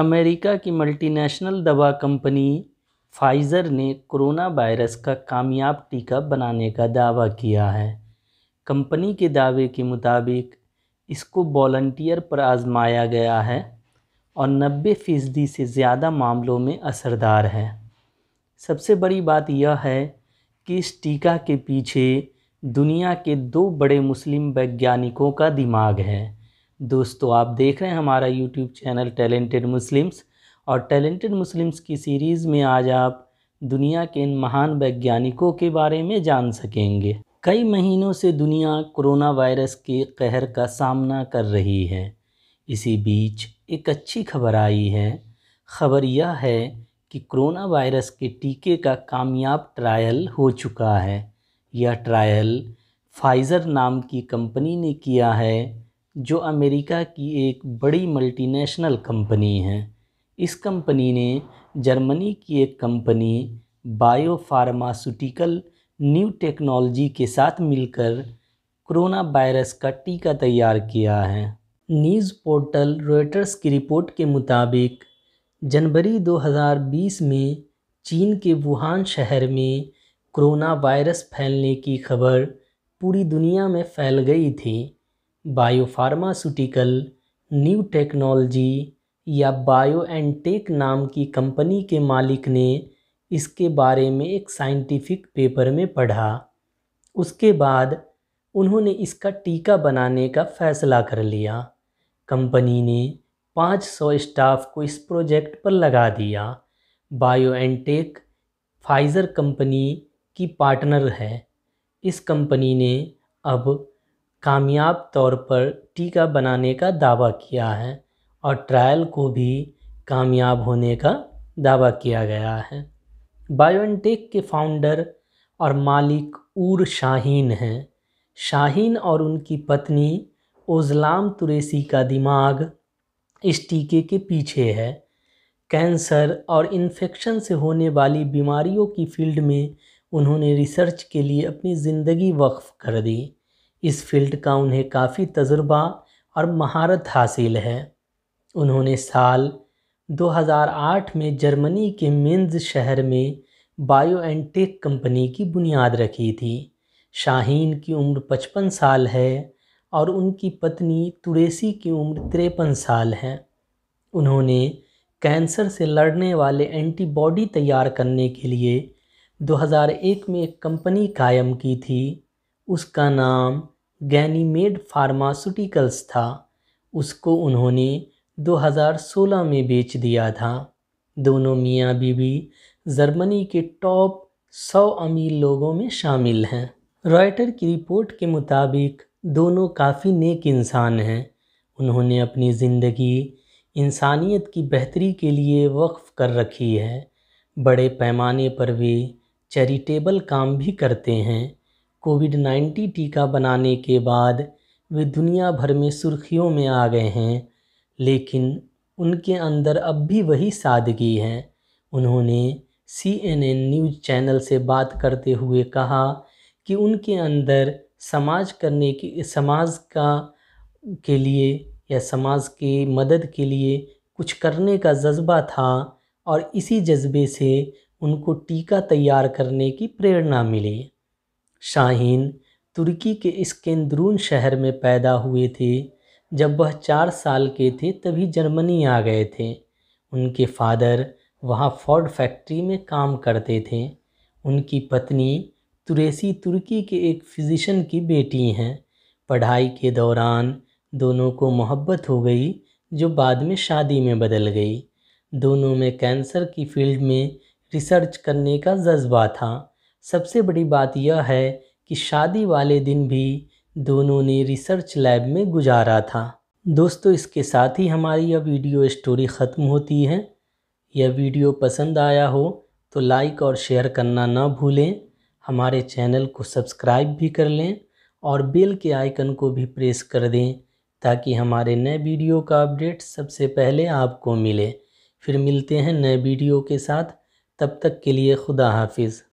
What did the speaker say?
America की multinational दवा company Pfizer ने कोरोना वायरस का कामयाब टीका बनाने का दावा किया है कंपनी के दावे के मुताबिक इसको वॉल्टियर पर आजमाया गया है और 90 फीसदी से ज़्यादा मामलों में असरदार है सबसे बड़ी बात यह है कि इस टीका के पीछे दुनिया के दो बड़े मुस्लिम वैज्ञानिकों का दिमाग है दोस्तों आप देख रहे हैं हमारा यूट्यूब चैनल टैलेंटेड मुस्लिम्स और टैलेंटेड मुस्लिम्स की सीरीज़ में आज आप दुनिया के इन महान वैज्ञानिकों के बारे में जान सकेंगे कई महीनों से दुनिया कोरोना वायरस के कहर का सामना कर रही है इसी बीच एक अच्छी खबर आई है खबर यह है कि कोरोना वायरस के टीके का कामयाब ट्रायल हो चुका है यह ट्रायल फाइज़र नाम की कंपनी ने किया है जो अमेरिका की एक बड़ी मल्टीनेशनल कंपनी है इस कंपनी ने जर्मनी की एक कंपनी बायोफार्मास्यूटिकल न्यू टेक्नोलॉजी के साथ मिलकर कोरोना वायरस का टीका तैयार किया है न्यूज़ पोर्टल रोयटर्स की रिपोर्ट के मुताबिक जनवरी 2020 में चीन के वुहान शहर में कोरोना वायरस फैलने की खबर पूरी दुनिया में फैल गई थी बायोफार्मास्यूटिकल न्यू टेक्नोलॉजी या बायो एंड टेक नाम की कंपनी के मालिक ने इसके बारे में एक साइंटिफिक पेपर में पढ़ा उसके बाद उन्होंने इसका टीका बनाने का फैसला कर लिया कंपनी ने 500 स्टाफ को इस प्रोजेक्ट पर लगा दिया bio and tech Pfizer company की पार्टनर है इस कंपनी ने अब कामयाब तौर पर टीका बनाने का दावा किया है और ट्रायल को भी कामयाब होने का दावा किया गया है बायोनटेक के फाउंडर और मालिक ऊर शाहीन हैं शाहीन और उनकी पत्नी ओजलाम तुरेसी का दिमाग इस टीके के पीछे है कैंसर और इन्फेक्शन से होने वाली बीमारियों की फील्ड में उन्होंने रिसर्च के लिए अपनी ज़िंदगी वक्फ कर दी इस फील्ड का उन्हें काफ़ी तजुर्बा और महारत हासिल है उन्होंने साल 2008 में जर्मनी के मिन्ज शहर में बायो एंड टेक कंपनी की बुनियाद रखी थी शाहीन की उम्र 55 साल है और उनकी पत्नी तुरेसी की उम्र तिरपन साल है उन्होंने कैंसर से लड़ने वाले एंटीबॉडी तैयार करने के लिए 2001 में एक कंपनी कायम की थी उसका नाम गैनीमेड फार्मास्यूटिकल्स था उसको उन्होंने 2016 में बेच दिया था दोनों मियाँ बीवी जर्मनी के टॉप 100 अमीर लोगों में शामिल हैं रॉयटर की रिपोर्ट के मुताबिक दोनों काफ़ी नेक इंसान हैं उन्होंने अपनी ज़िंदगी इंसानियत की बेहतरी के लिए वक्फ कर रखी है बड़े पैमाने पर वे चैरिटेबल काम भी करते हैं कोविड नाइन्टीन टीका बनाने के बाद वे दुनिया भर में सुर्खियों में आ गए हैं लेकिन उनके अंदर अब भी वही सादगी है उन्होंने सी न्यूज़ चैनल से बात करते हुए कहा कि उनके अंदर समाज करने के समाज का के लिए या समाज की मदद के लिए कुछ करने का जज्बा था और इसी जज्बे से उनको टीका तैयार करने की प्रेरणा मिली शाहीन तुर्की के केंद्रून शहर में पैदा हुए थे जब वह चार साल के थे तभी जर्मनी आ गए थे उनके फादर वहाँ फोर्ड फैक्ट्री में काम करते थे उनकी पत्नी तुरेसी तुर्की के एक फिजिशन की बेटी हैं पढ़ाई के दौरान दोनों को मोहब्बत हो गई जो बाद में शादी में बदल गई दोनों में कैंसर की फील्ड में रिसर्च करने का जज्बा था सबसे बड़ी बात यह है कि शादी वाले दिन भी दोनों ने रिसर्च लैब में गुजारा था दोस्तों इसके साथ ही हमारी यह वीडियो स्टोरी ख़त्म होती है यह वीडियो पसंद आया हो तो लाइक और शेयर करना ना भूलें हमारे चैनल को सब्सक्राइब भी कर लें और बेल के आइकन को भी प्रेस कर दें ताकि हमारे नए वीडियो का अपडेट सबसे पहले आपको मिले फिर मिलते हैं नए वीडियो के साथ तब तक के लिए खुदा हाफिज़